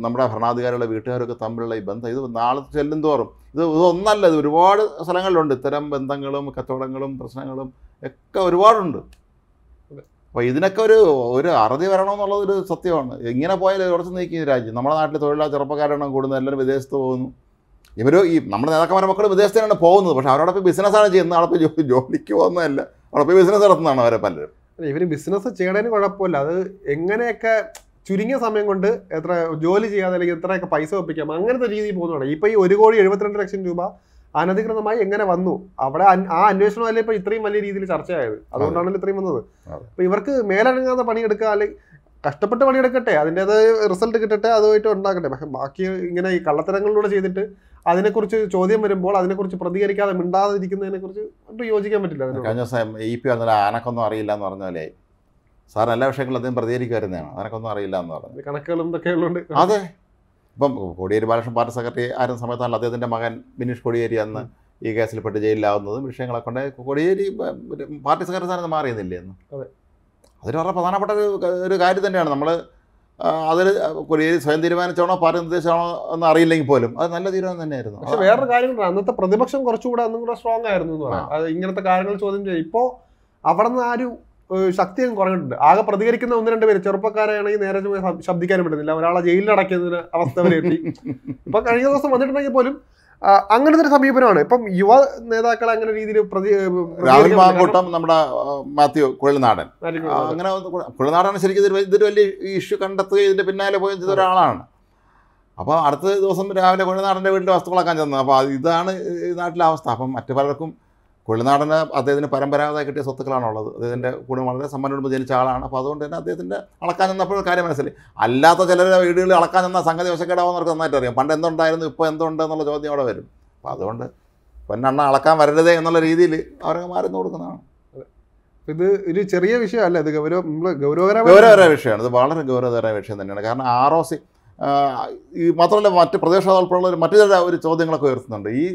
നമ്മുടെ ഭരണാധികാരികളുടെ വീട്ടുകാരൊക്കെ തമ്മിലുള്ള ഈ ബന്ധം ഇത് നാളെ ചെല്ലും തോറും ഇത് ഇതൊന്നല്ല ഇത് ഒരുപാട് സ്ഥലങ്ങളിലുണ്ട് ഇത്തരം ബന്ധങ്ങളും കച്ചവടങ്ങളും പ്രശ്നങ്ങളും ഒക്കെ ഒരുപാടുണ്ട് അപ്പോൾ ഇതിനൊക്കെ ഒരു ഒരു അറുതി വരണമെന്നുള്ളതൊരു സത്യമാണ് ഇങ്ങനെ പോയാൽ കുറച്ച് നീക്കി രാജ്യം നമ്മുടെ നാട്ടിൽ തൊഴിലാളി ചെറുപ്പക്കാരാണ് കൂടുന്നത് എല്ലാവരും വിദേശത്ത് പോകുന്നു ഇവർ ഈ നമ്മുടെ നേതാക്കന്മാരെ മക്കൾ വിദേശത്തേനാണ് പോകുന്നത് പക്ഷേ അവരോടൊപ്പം ബിസിനസ്സാണ് ചെയ്യുന്നത് അവിടെ ജോലിക്ക് പോകുന്നതല്ല അവിടെ പോയി ബിസിനസ് നടത്തുന്നതാണ് അവരെ പലരും ഇവർ ബിസിനസ് ചെയ്യണതിന് കുഴപ്പമില്ല അത് എങ്ങനെയൊക്കെ ചുരുങ്ങിയ സമയം കൊണ്ട് എത്ര ജോലി ചെയ്യാതെ അല്ലെങ്കിൽ എത്രയൊക്കെ പൈസ ഒപ്പിക്കാം അങ്ങനത്തെ രീതിയിൽ പോകുന്നതാണ് ഇപ്പോൾ ഈ ഒരു കോടി എഴുപത്തിരണ്ട് ലക്ഷം രൂപ അനധികൃതമായി എങ്ങനെ വന്നു അവിടെ ആ അന്വേഷണമല്ലേ ഇപ്പൊ ഇത്രയും വലിയ രീതിയിൽ ചർച്ചയായത് അതുകൊണ്ടാണല്ലോ ഇത്രയും വന്നത് അപ്പൊ ഇവർക്ക് മേലടങ്ങാത്ത പണിയെടുക്കുക അല്ലെങ്കിൽ കഷ്ടപ്പെട്ട് പണിയെടുക്കട്ടെ അതിൻ്റെത് റിസൾട്ട് കിട്ടട്ടെ അതുമായിട്ട് ഉണ്ടാക്കട്ടെ പക്ഷെ ബാക്കി ഇങ്ങനെ ഈ കള്ളത്തരങ്ങളിലൂടെ ചെയ്തിട്ട് അതിനെക്കുറിച്ച് ചോദ്യം വരുമ്പോൾ അതിനെക്കുറിച്ച് പ്രതികരിക്കാതെ മിണ്ടാതിരിക്കുന്നതിനെ കുറിച്ച് ഒട്ടും യോജിക്കാൻ പറ്റില്ല കഴിഞ്ഞ ദിവസം ഇ പി അന്നേരം ആനക്കൊന്നും അറിയില്ല എന്ന് പറഞ്ഞാലേ സാർ എല്ലാ വിഷയങ്ങളും അദ്ദേഹം പ്രതികരിക്കുമായിരുന്നതാണ് ആനക്കൊന്നും അറിയില്ല എന്ന് പറഞ്ഞു കണക്കുകളും ഇതൊക്കെ അതെ ഇപ്പം കോടിയേരി ബാലകൃഷ്ണൻ പാർട്ടി സെക്രട്ടറി ആയിരുന്ന സമയത്താണ് അദ്ദേഹത്തിൻ്റെ മകൻ ബിനീഷ് കോടിയേരി അന്ന് ഈ കേസിൽപ്പെട്ട് ജയിലിലാവുന്നതും വിഷയങ്ങളെ ഉണ്ട് കോടിയേരി പാർട്ടി സെക്രട്ടറി സ്ഥാനത്ത് മാറിയുന്നില്ലേ എന്ന് അതൊരു വളരെ പ്രധാനപ്പെട്ട ഒരു ഒരു കാര്യം തന്നെയാണ് നമ്മൾ അതിൽ കൊടിയേരി സ്വയം തീരുമാനിച്ചാണോ പാർട്ടി നിർദ്ദേശമാണോ എന്ന് അറിയില്ലെങ്കിൽ പോലും അത് നല്ല തീരുമാനം തന്നെയായിരുന്നു പക്ഷേ വേറെ കാര്യങ്ങളുണ്ട് അന്നത്തെ പ്രതിപക്ഷം കുറച്ചുകൂടെ അന്നും കൂടെ സ്ട്രോങ് ആയിരുന്നു എന്ന് പറയാം അത് ഇങ്ങനത്തെ കാര്യങ്ങൾ ചോദ്യം ചെയ്യും ഇപ്പോൾ അവിടെ നിന്ന് ആ ഒരു ശക്തിയും കുറഞ്ഞിട്ടുണ്ട് ആകെ പ്രതികരിക്കുന്ന ഒന്ന് രണ്ട് പേര് ചെറുപ്പക്കാരാണെങ്കിൽ നേരെ ശബ്ദിക്കാനും പറ്റുന്നില്ല ഒരാളെ ജയിലിൽ അടയ്ക്കുന്നതിന് അവസ്ഥ വരെ എത്തി ഇപ്പൊ കഴിഞ്ഞ ദിവസം വന്നിട്ടുണ്ടെങ്കിൽ പോലും അങ്ങനത്തെ ഒരു സമീപനമാണ് ഇപ്പം യുവ നേതാക്കൾ അങ്ങനെ രീതിയിൽ പ്രതി രാഹുൽ മാങ്കൂട്ടം നമ്മുടെ മാത്യു കുഴൽനാടൻ അങ്ങനെ കുഴൽനാടൻ ശരിക്കും ഇതൊരു ഇതൊരു വലിയ ഇഷ്യൂ കണ്ടെത്തുകയും ഇതിന്റെ പിന്നാലെ പോയി ചെയ്ത ഒരാളാണ് അപ്പോൾ അടുത്ത ദിവസം രാവിലെ കുഴൽനാടൻ്റെ വീട്ടിൽ വസ്തുക്കളാക്കാൻ ചെന്നത് അപ്പോൾ ഇതാണ് നാട്ടിലെ അവസ്ഥ അപ്പം മറ്റു പലർക്കും കുഴിനാടന് അദ്ദേഹത്തിന് പരമ്പരാഗതമായി കിട്ടിയ സ്വത്തുക്കളാണുള്ളത് അദ്ദേഹത്തിൻ്റെ കുടുംബം വളരെ സമ്പന്നോടുമ്പോൾ ജനിച്ച ആളാണ് അപ്പോൾ അതുകൊണ്ട് തന്നെ അദ്ദേഹത്തിൻ്റെ അളക്കാൻ നിന്നപ്പോൾ കാര്യം മനസ്സിലായി അല്ലാത്ത ചിലരുടെ വീടുകളിൽ അളക്കാൻ നിന്ന സംഗതി വശക്കേടാവുന്നവർക്ക് നന്നായിട്ട് അറിയാം പണ്ട് എന്തുണ്ടായിരുന്നു ഇപ്പോൾ എന്തുണ്ട് എന്നുള്ള ചോദ്യം അവിടെ വരും അപ്പോൾ അതുകൊണ്ട് പൊന്നണ്ണ അളക്കാൻ വരരുതേ എന്നുള്ള രീതിയിൽ അവരൊക്കെ മാറുന്നു കൊടുക്കുന്നതാണ് ഇത് ഒരു ചെറിയ വിഷയമല്ല ഇത് ഗൗരവ നമ്മൾ ഗൗരവകരമായ ഗൗരവകരമായ വിഷയമാണ് ഇത് വളരെ ഗൗരവകരമായ വിഷയം തന്നെയാണ് കാരണം ആർ ഒ സി ഈ മാത്രമല്ല മറ്റ് പ്രദേശ ഉൾപ്പെടെയുള്ള മറ്റു ചില ഒരു ചോദ്യങ്ങളൊക്കെ ഉയർത്തുന്നുണ്ട് ഈ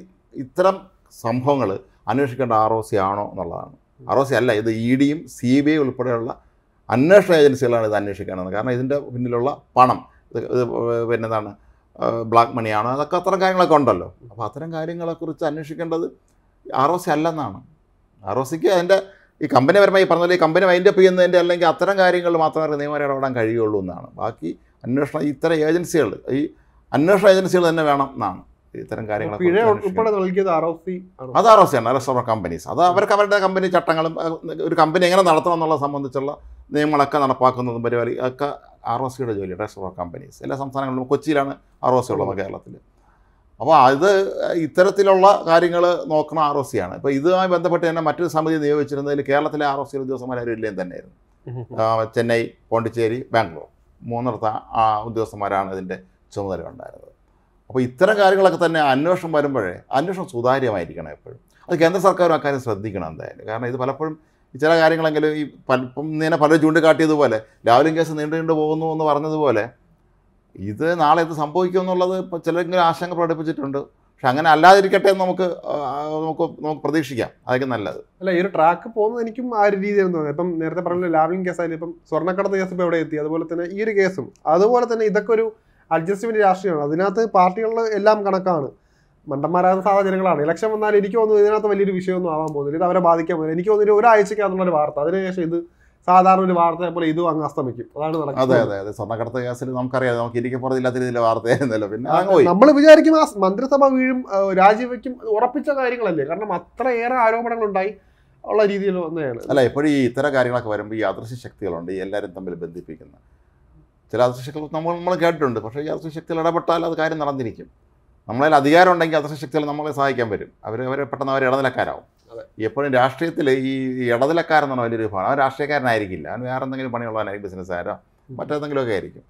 ഇത്തരം സംഭവങ്ങൾ അന്വേഷിക്കേണ്ട ആർ ഒ സി ആണോ എന്നുള്ളതാണ് ആർ ഒ സി അല്ല ഇത് ഇ ഡിയും സി ബി ഐ ഉൾപ്പെടെയുള്ള അന്വേഷണ ഏജൻസികളാണ് ഇത് അന്വേഷിക്കേണ്ടത് കാരണം ഇതിൻ്റെ പിന്നിലുള്ള പണം ഇത് ഇത് പിന്നെന്താണ് ബ്ലാക്ക് മണിയാണ് അതൊക്കെ അത്തരം കാര്യങ്ങളൊക്കെ ഉണ്ടല്ലോ അപ്പോൾ അത്തരം കാര്യങ്ങളെക്കുറിച്ച് അന്വേഷിക്കേണ്ടത് ആർ ഒ സി അല്ലെന്നാണ് ആർ ഒ സിക്ക് അതിൻ്റെ ഈ കമ്പനി പരമായി പറഞ്ഞ പോലെ ഈ കമ്പനി മൈൻഡപ്പ് ചെയ്യുന്നതിൻ്റെ അല്ലെങ്കിൽ അത്തരം കാര്യങ്ങൾ മാത്രമേ നിയമം ഇടപെടാൻ കഴിയുള്ളൂ എന്നാണ് ബാക്കി അന്വേഷണം ഇത്തരം ഏജൻസികൾ ഈ അന്വേഷണ ഏജൻസികൾ തന്നെ വേണം എന്നാണ് ഇത്തരം കാര്യങ്ങളൊക്കെ അത് ആർ ഒ സി ആണ് റെസ്റ്റ് ഓഫ് കമ്പനീസ് അത് അവർക്ക് അവരുടെ കമ്പനി ചട്ടങ്ങളും ഒരു കമ്പനി എങ്ങനെ നടത്തണം എന്നുള്ള സംബന്ധിച്ചുള്ള നിയമങ്ങളൊക്കെ നടപ്പാക്കുന്നതും പരിപാടി ഒക്കെ ആർ ഒ സിയുടെ ജോലി റെസ്റ്റ് ഓഫ് കമ്പനീസ് എല്ലാ സംസ്ഥാനങ്ങളിലും കൊച്ചിയിലാണ് ആർ ഒ സി ഉള്ളത് കേരളത്തിൽ അപ്പോൾ അത് ഇത്തരത്തിലുള്ള കാര്യങ്ങൾ നോക്കണം ആർ ഒ സി ആണ് ഇപ്പോൾ ഇതുമായി ബന്ധപ്പെട്ട് തന്നെ മറ്റൊരു സമിതി നിയോഗിച്ചിരുന്നതിൽ കേരളത്തിലെ ആർ ഒ സി ഉദ്യോഗസ്ഥന്മാരും ഇല്ലയും തന്നെയായിരുന്നു ചെന്നൈ പോണ്ടിച്ചേരി ബാംഗ്ലൂർ ആ ഉദ്യോഗസ്ഥന്മാരാണ് ഇതിൻ്റെ ചുമതല ഉണ്ടായിരുന്നത് അപ്പോൾ ഇത്തരം കാര്യങ്ങളൊക്കെ തന്നെ അന്വേഷണം വരുമ്പോഴേ അന്വേഷണം സുതാര്യമായിരിക്കണം എപ്പോഴും അത് കേന്ദ്ര സർക്കാരും അക്കാര്യം ശ്രദ്ധിക്കണം എന്തായാലും കാരണം ഇത് പലപ്പോഴും ചില കാര്യങ്ങളെങ്കിലും ഈ പലപ്പം നേരെ പലരും ചൂണ്ടിക്കാട്ടിയതുപോലെ ലാവലിംഗ് കേസ് നീണ്ടു നീണ്ടു പോകുന്നു എന്ന് പറഞ്ഞതുപോലെ ഇത് നാളെ ഇത് സംഭവിക്കും എന്നുള്ളത് ഇപ്പോൾ ചിലരെങ്കിലും ആശങ്ക പ്രകടിപ്പിച്ചിട്ടുണ്ട് പക്ഷെ അങ്ങനെ അല്ലാതിരിക്കട്ടെ എന്ന് നമുക്ക് നമുക്ക് നമുക്ക് പ്രതീക്ഷിക്കാം അതൊക്കെ നല്ലത് അല്ല ഈ ഒരു ട്രാക്ക് പോകുന്നത് എനിക്കും ആ ഒരു രീതിയായിരുന്നു തോന്നുന്നത് ഇപ്പം നേരത്തെ പറഞ്ഞ ലാവലിംഗ് കേസായാലും ഇപ്പം സ്വർണ്ണക്കടത്ത് കേസ് ഇപ്പോൾ എവിടെ എത്തി അതുപോലെ തന്നെ ഈ ഒരു കേസും അതുപോലെ തന്നെ ഇതൊക്കെ ഒരു അഡ്ജസ്റ്റ്മെന്റ് രാഷ്ട്രീയമാണ് അതിനകത്ത് പാർട്ടികളിൽ എല്ലാം കണക്കാണ് മണ്ടന്മാരാകുന്ന സാഹചര്യങ്ങളാണ് ഇലക്ഷൻ വന്നാൽ എനിക്ക് തോന്നുന്നു ഇതിനകത്ത് വലിയൊരു വിഷയമൊന്നും ആവാൻ പോകുന്നില്ല ഇത് അവരെ ബാധിക്കാൻ പോകുന്നില്ല എനിക്ക് തോന്നുന്നു ഒരാഴ്ചക്കകത്തുള്ള ഒരു വാർത്ത അതിനുശേഷം ഇത് സാധാരണ ഒരു വാർത്ത പോലെ ഇതും അങ്ങ് അസ്തമിക്കും അതാണ് നടക്കുന്നത് അതെ അതെ അതെ സ്വർണ്ണക്കടത്ത് കേസിൽ നമുക്കറിയാം നമുക്ക് ഇരിക്കും പുറത്തില്ലാത്ത രീതിയിലെ വാർത്തയായിരുന്നല്ലോ പിന്നെ നമ്മൾ വിചാരിക്കും ആ മന്ത്രിസഭ വീഴും രാജിവെക്കും ഉറപ്പിച്ച കാര്യങ്ങളല്ലേ കാരണം അത്രയേറെ ആരോപണങ്ങളുണ്ടായി ഉള്ള രീതിയിൽ വന്നതാണ് അല്ല ഇപ്പോഴും ഈ ഇത്തരം കാര്യങ്ങളൊക്കെ വരുമ്പോൾ ഈ അദൃശ്യ ശക്തികളുണ്ട് ഈ എല്ലാവരും തമ്മിൽ ബന്ധിപ്പിക്കുന്നത് ചില അദൃശ്യശക്തികൾ നമ്മൾ നമ്മൾ കേട്ടിട്ടുണ്ട് പക്ഷേ ഈ അദൃശ്യശക്തികൾ ഇടപെട്ടാൽ അത് കാര്യം നടന്നിരിക്കും നമ്മളതിൽ അധികാരം ഉണ്ടെങ്കിൽ അദൃശ്യശക്തികൾ നമ്മളെ സഹായിക്കാൻ വരും അവർ അവരെ പെട്ടെന്ന് അവർ ഇടനിലക്കാരാവും എപ്പോഴും രാഷ്ട്രീയത്തിൽ ഈ ഇടനിലക്കാരൻ എന്നാണ് വലിയൊരു വിഭാഗം അവൻ രാഷ്ട്രീയക്കാരനായിരിക്കില്ല അവൻ വേറെ എന്തെങ്കിലും പണിയുള്ളവനായിരിക്കും ബിസിനസ്സുകാരോ മറ്റെന്തെങ്കിലുമൊക്കെ ആയിരിക്കും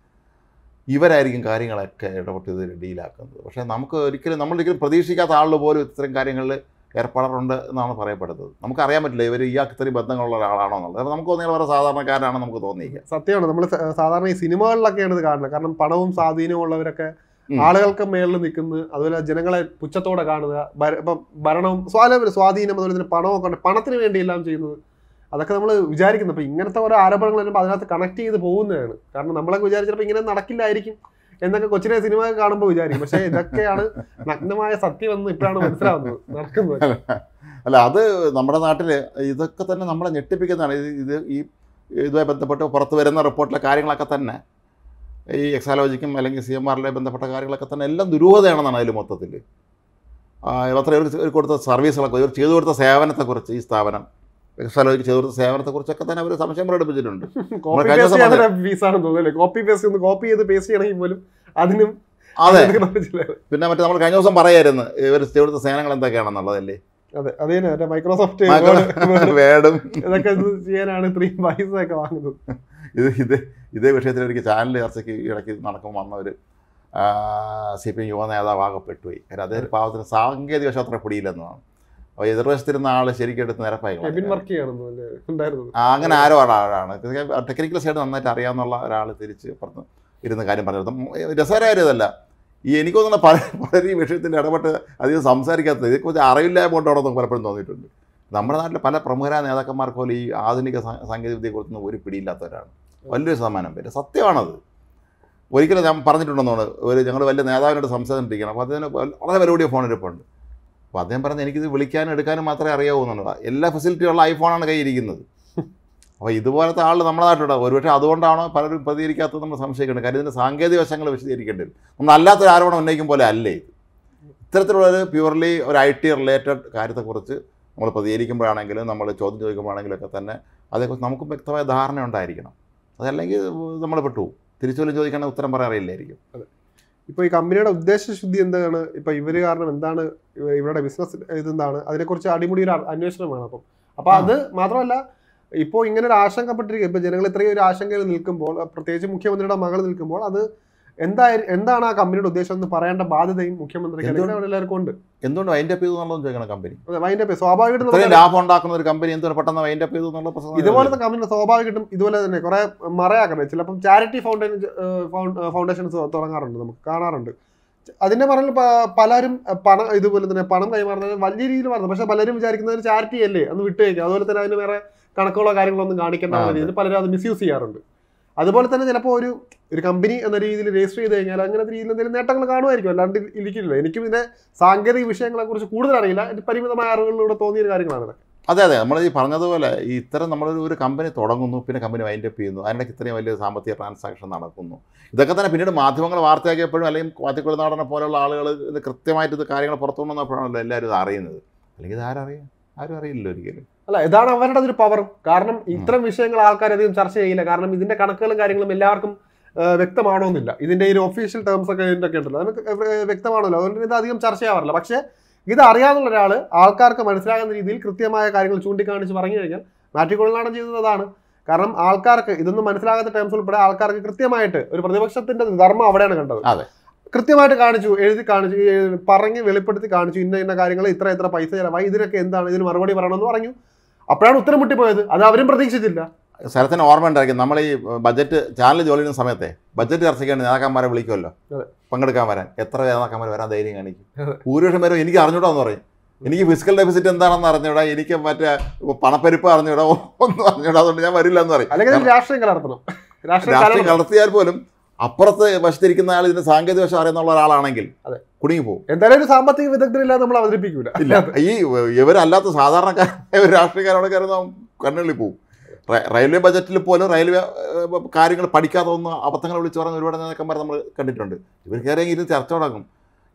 ഇവരായിരിക്കും കാര്യങ്ങളൊക്കെ ഇടപെട്ട് ഇത് ഡീലാക്കുന്നത് പക്ഷേ നമുക്ക് ഒരിക്കലും നമ്മളൊരിക്കലും പ്രതീക്ഷിക്കാത്ത ആളുകൾ പോലും ഇത്തരം കാര്യങ്ങളിൽ ഏർപ്പെടാറുണ്ട് എന്നാണ് പറയപ്പെടുന്നത് നമുക്കറിയാൻ പറ്റില്ല ഇവർ ഈ അത്രയും ബന്ധങ്ങളുള്ള ഒരാളാണോ എന്നുള്ളത് അപ്പോൾ നമുക്ക് തോന്നിയാൽ വേറെ സാധാരണക്കാരാണ് നമുക്ക് തോന്നിയിരിക്കുക സത്യമാണ് നമ്മൾ സാധാരണ ഈ സിനിമകളിലൊക്കെയാണ് ഇത് കാണുന്നത് കാരണം പണവും സ്വാധീനവും ഉള്ളവരൊക്കെ ആളുകൾക്ക് മേളിൽ നിൽക്കുന്നത് അതുപോലെ ജനങ്ങളെ പുച്ഛത്തോടെ കാണുക ഇപ്പം ഭരണവും സ്വാലം സ്വാധീനം അതുപോലെ തന്നെ പണമൊക്കെ പണത്തിന് വേണ്ടി എല്ലാം ചെയ്യുന്നത് അതൊക്കെ നമ്മൾ വിചാരിക്കുന്നത് അപ്പം ഇങ്ങനത്തെ ഓരോ ആരോപണങ്ങൾ വരുമ്പോൾ അതിനകത്ത് കണക്ട് ചെയ്ത് പോകുന്നതാണ് കാരണം നമ്മളൊക്കെ വിചാരിച്ചപ്പോൾ ഇങ്ങനെ നടക്കില്ലായിരിക്കും എന്നൊക്കെ കൊച്ചിനെ സിനിമ കാണുമ്പോൾ വിചാരിക്കും പക്ഷെ ഇതൊക്കെയാണ് നഗ്നമായ സത്യം എന്ന് ഇപ്പോഴാണ് മനസ്സിലാവുന്നത് നടക്കുന്നത് അല്ല അത് നമ്മുടെ നാട്ടില് ഇതൊക്കെ തന്നെ നമ്മളെ ഞെട്ടിപ്പിക്കുന്നതാണ് ഇത് ഈ ഇതുമായി ബന്ധപ്പെട്ട് പുറത്ത് വരുന്ന റിപ്പോർട്ടിലെ കാര്യങ്ങളൊക്കെ തന്നെ ഈ എക്സാലോജിക്കും അല്ലെങ്കിൽ സി എം ആറിലെ ബന്ധപ്പെട്ട കാര്യങ്ങളൊക്കെ തന്നെ എല്ലാം ദുരൂഹതയാണെന്നാണ് അതിൽ മൊത്തത്തിൽ എത്ര ഇവർ കൊടുത്ത സർവീസുകളൊക്കെ ഇവർ ചെയ്തു കൊടുത്ത സേവനത്തെക്കുറിച്ച് ഈ സ്ഥാപനം സ്ഥലം ചേർത്ത കുറിച്ചൊക്കെ തന്നെ അവർ സംശയം പ്രകടിപ്പിച്ചിട്ടുണ്ട് കോപ്പി പേസ്റ്റ് ഒന്ന് കോപ്പി ചെയ്ത് പേസ്റ്റ് പോലും അതിനും അതെ പിന്നെ മറ്റേ നമ്മൾ കഴിഞ്ഞ ദിവസം പറയായിരുന്നു ഇവർ ചേർത്ത സേനകൾ എന്തൊക്കെയാണെന്നുള്ളതല്ലേ അതെ അത് തന്നെ മൈക്രോസോഫ്റ്റ് വേർഡും ഇതൊക്കെ ചെയ്യാനാണ് ഇത്രയും പൈസ ഒക്കെ വാങ്ങുന്നത് ഇത് ഇത് ഇതേ വിഷയത്തിൽ എനിക്ക് ചാനൽ ചർച്ചയ്ക്ക് ഇടയ്ക്ക് നടക്കും വന്ന ഒരു സി പി എം യുവ നേതാവ് ആകെ പെട്ടുപോയി അതായത് പാവത്തിന് സാങ്കേതിക ശാസ്ത്ര പിടിയില്ലെന്നാണ് അപ്പൊ എതിർവശത്തിരുന്ന ആള് ശരിക്കും എടുത്ത് നിരപ്പായിരുന്നു അങ്ങനെ ആരോ ഒരാളാണ് ടെക്നിക്കൽ സൈഡ് നന്നായിട്ട് അറിയാമെന്നുള്ള ഒരാൾ തിരിച്ച് പുറത്ത് ഇരുന്ന് കാര്യം പറഞ്ഞു രസകരമായതല്ല ഈ എനിക്കൊന്നും പല പലരും വിഷയത്തിൻ്റെ ഇടപെട്ട് അധികം സംസാരിക്കാത്തത് ഇതേക്കുറിച്ച് അറിവില്ലായ്മ നമുക്ക് പലപ്പോഴും തോന്നിയിട്ടുണ്ട് നമ്മുടെ നാട്ടിലെ പല പ്രമുഖരായ നേതാക്കന്മാർക്ക് പോലും ഈ ആധുനിക സാങ്കേതികവിദ്യയെക്കുറിച്ചൊന്നും ഒരു പിടിയില്ലാത്തവരാണ് വലിയൊരു ശതമാനം പേര് സത്യമാണത് ഒരിക്കലും ഞാൻ പറഞ്ഞിട്ടുണ്ടെന്നാണ് ഒരു ഞങ്ങൾ വലിയ നേതാവിനോട് സംസാരിച്ചിരിക്കണം അപ്പോൾ അതിന് വളരെ വലിയ ഫോൺ എടുപ്പുണ്ട് അപ്പോൾ അദ്ദേഹം പറഞ്ഞത് എനിക്കിത് വിളിക്കാനും എടുക്കാനും മാത്രമേ അറിയാവൂ എന്നുള്ള എല്ലാ ഉള്ള ഐഫോണാണ് കയ്യിരിക്കുന്നത് അപ്പോൾ ഇതുപോലത്തെ ആൾ നമ്മുടെ നാട്ടിലുണ്ട് ഒരുപക്ഷെ അതുകൊണ്ടാണോ പലരും പ്രതികരിക്കാത്തത് നമ്മൾ സംശയിക്കുന്നത് കാര്യം ഇതിൻ്റെ സാങ്കേതിക വശങ്ങൾ വിശദീകരിക്കേണ്ടി വരും നമ്മൾ അല്ലാത്തൊരു ആരോപണം ഉന്നയിക്കും പോലെ അല്ലേ ഇത് ഇത്തരത്തിലുള്ളൊരു പ്യുവർലി ഒരു ഐ ടി റിലേറ്റഡ് കാര്യത്തെക്കുറിച്ച് നമ്മൾ പ്രതികരിക്കുമ്പോഴാണെങ്കിലും നമ്മൾ ചോദ്യം ചോദിക്കുമ്പോഴാണെങ്കിലും ഒക്കെ തന്നെ അതേക്കുറിച്ച് നമുക്കും വ്യക്തമായ ധാരണ ഉണ്ടായിരിക്കണം അതല്ലെങ്കിൽ നമ്മൾ പെട്ടു തിരിച്ചു ചോദിക്കേണ്ട ഉത്തരം പറയാറില്ലായിരിക്കും അറിയില്ലായിരിക്കും ഇപ്പോൾ ഈ കമ്പനിയുടെ ഉദ്ദേശശുദ്ധി എന്താണ് ഇപ്പോൾ ഇവർ കാരണം എന്താണ് ഇവരുടെ ബിസിനസ് ഇതെന്താണ് അതിനെക്കുറിച്ച് അടിമുടി ഒരു അന്വേഷണം വേണം അപ്പം അപ്പോൾ അത് മാത്രമല്ല ഇപ്പോൾ ഇങ്ങനെ ഒരു ആശങ്കപ്പെട്ടിരിക്കുക ഇപ്പോൾ ജനങ്ങൾ ഇത്രയും ഒരു ആശങ്കയിൽ നിൽക്കുമ്പോൾ പ്രത്യേകിച്ച് മുഖ്യമന്ത്രിയുടെ മകൾ നിൽക്കുമ്പോൾ അത് എന്തായാലും എന്താണ് ആ കമ്പനിയുടെ ഉദ്ദേശം എന്ന് പറയേണ്ട ബാധ്യതയും മുഖ്യമന്ത്രിക്ക് ഉണ്ട് എന്തുകൊണ്ട് വൈൻഡ് അപ്പ് ചെയ്തു എന്നുള്ളത് ചോദിക്കണം കമ്പനി വൈൻഡ് അപ്പ് സ്വാഭാവികമായിട്ടും ലാഭം ഉണ്ടാക്കുന്ന ഒരു കമ്പനി എന്തുകൊണ്ട് പെട്ടെന്ന് വൈൻഡ് അപ്പ് ചെയ്തു എന്നുള്ള പ്രശ്നം ഇതുപോലത്തെ കമ്പനി സ്വാഭാവികമായിട്ടും ഇതുപോലെ തന്നെ കുറെ മറയാക്കണം ചിലപ്പം ചാരിറ്റി ഫൗണ്ടേഷൻ ഫൗണ്ടേഷൻസ് തുടങ്ങാറുണ്ട് നമുക്ക് കാണാറുണ്ട് അതിന്റെ പറഞ്ഞ പലരും പണം ഇതുപോലെ തന്നെ പണം കൈമാറുന്നത് വലിയ രീതിയിൽ പറഞ്ഞു പക്ഷെ പലരും വിചാരിക്കുന്നത് ചാരിറ്റി അല്ലേ അന്ന് വിട്ടേക്കും അതുപോലെ തന്നെ അതിന് വേറെ കണക്കുകളോ കാര്യങ്ങളോ ഒന്നും കാണിക്കേണ്ട രീതിയിൽ പലരും അത് മിസ്യൂസ് ചെയ്യാറുണ്ട് അതുപോലെ തന്നെ ചിലപ്പോൾ ഒരു ഒരു കമ്പനി എന്ന രീതിയിൽ രജിസ്റ്റർ ചെയ്ത് കഴിഞ്ഞാൽ അങ്ങനത്തെ രീതിയിൽ എന്തെങ്കിലും നേട്ടങ്ങൾ കാണുമായിരിക്കും അല്ലാണ്ട് ഇരിക്കില്ല എനിക്കും ഇതിനെ സാങ്കേതിക വിഷയങ്ങളെക്കുറിച്ച് കൂടുതൽ അറിയില്ല എൻ്റെ പരിമിതമായ അറിവുകളിലൂടെ തോന്നിയ കാര്യങ്ങളാണ് ഇതൊക്കെ അതെ അതെ നമ്മൾ ഈ പറഞ്ഞതുപോലെ ഈ ഇത്തരം നമ്മളൊരു ഒരു കമ്പനി തുടങ്ങുന്നു പിന്നെ കമ്പനി വൈൻഡ് അപ്പ് ചെയ്യുന്നു അതിനിടയ്ക്ക് ഇത്രയും വലിയ സാമ്പത്തിക ട്രാൻസാക്ഷൻ നടക്കുന്നു ഇതൊക്കെ തന്നെ പിന്നീട് മാധ്യമങ്ങൾ വാർത്തയാക്കിയപ്പോഴും അല്ലെങ്കിൽ വാത്തിക്കുള്ള നാടനെ പോലെയുള്ള ആളുകൾ ഇത് കൃത്യമായിട്ട് ഇത് കാര്യങ്ങൾ പുറത്തുകൊണ്ടുവന്നപ്പോഴാണല്ലോ എല്ലാവരും ഇത് അറിയുന്നത് അല്ലെങ്കിൽ ഇത് ആരറിയാം ആരും അറിയില്ല ഒരിക്കലും അല്ല ഇതാണ് അവരുടെ ഒരു പവർ കാരണം ഇത്തരം വിഷയങ്ങൾ ആൾക്കാരധികം ചർച്ച ചെയ്യില്ല കാരണം ഇതിന്റെ കണക്കുകളും കാര്യങ്ങളും എല്ലാവർക്കും വ്യക്തമാണോന്നില്ല ഇതിന്റെ ഈ ഒഫീഷ്യൽ ടേംസ് ഒക്കെ ഒക്കെ ഉണ്ടല്ലോ അതൊക്കെ വ്യക്തമാണല്ലോ അതുകൊണ്ട് ഇത് അധികം ചെയ്യാറില്ല പക്ഷേ ഇത് അറിയാവുന്ന ഒരാൾ ആൾക്കാർക്ക് മനസ്സിലാകുന്ന രീതിയിൽ കൃത്യമായ കാര്യങ്ങൾ ചൂണ്ടിക്കാണിച്ച് പറഞ്ഞു കഴിഞ്ഞാൽ മാറ്റിക്കൊള്ളാണ് ചെയ്യുന്നതാണ് കാരണം ആൾക്കാർക്ക് ഇതൊന്നും മനസ്സിലാകാത്ത ടേംസ് ഉൾപ്പെടെ ആൾക്കാർക്ക് കൃത്യമായിട്ട് ഒരു പ്രതിപക്ഷത്തിന്റെ ധർമ്മം അവിടെയാണ് കണ്ടത് അതെ കൃത്യമായിട്ട് കാണിച്ചു എഴുതി കാണിച്ചു പറഞ്ഞ് വെളിപ്പെടുത്തി കാണിച്ചു ഇന്ന ഇന്ന കാര്യങ്ങൾ ഇത്ര ഇത്ര പൈസ ചിലവായി ഇതിനൊക്കെ എന്താണ് ഇതിന് മറുപടി പറയണമെന്ന് പറഞ്ഞു അപ്പോഴാണ് ഉത്തരം മുട്ടിപ്പോയത് അത് അവരും പ്രതീക്ഷിച്ചില്ല സ്ഥലത്തിന് ഓർമ്മ ഉണ്ടായിരിക്കും നമ്മൾ ഈ ബജറ്റ് ചാനൽ ജോലി ചെയ്യുന്ന സമയത്തെ ബജറ്റ് ചർച്ച ചെയ്യേണ്ട നേതാക്കന്മാരെ വിളിക്കുമല്ലോ പങ്കെടുക്കാൻ വരാൻ എത്ര നേതാക്കന്മാർ വരാൻ ധൈര്യം കാണിക്കും ഭൂരിപക്ഷം വരും എനിക്ക് അറിഞ്ഞൂടാന്ന് പറയും എനിക്ക് ഫിസിക്കൽ ഡെഫിസിറ്റ് എന്താണെന്ന് അറിഞ്ഞൂടാ എനിക്ക് മറ്റേ പണപ്പെരുപ്പ് അറിഞ്ഞൂടാ ഒന്നും അറിഞ്ഞൂടാ അതുകൊണ്ട് ഞാൻ വരില്ല എന്ന് പറയും അല്ലെങ്കിൽ രാഷ്ട്രീയം കലർത്തണം രാഷ്ട്രീയം കലർത്തിയാൽ പോലും അപ്പുറത്ത് വശത്തിരിക്കുന്ന ആൾ ഇതിന്റെ സാങ്കേതിക വശം അറിയുന്നുള്ള ഒരാളാണെങ്കിൽ കുടുങ്ങി പോകും എന്തായാലും ഒരു സാമ്പത്തിക വിദഗ്ധരില്ലാതെ നമ്മൾ അവതരിപ്പിക്കൂല ഇല്ല ഈ ഇവരല്ലാത്ത സാധാരണക്കാരായ ഒരു രാഷ്ട്രീയക്കാരോടെ കയറി കണ്ണുകളിൽ പോകും റെയിൽവേ ബജറ്റിൽ പോലും റെയിൽവേ കാര്യങ്ങൾ പഠിക്കാതെ ഒന്ന് അബദ്ധങ്ങൾ വിളിച്ചു പറഞ്ഞ ഒരുപാട് നേതാക്കന്മാർ നമ്മൾ കണ്ടിട്ടുണ്ട് ഇവർ കയറിയെങ്കിൽ ഇത് ചർച്ച തുടങ്ങും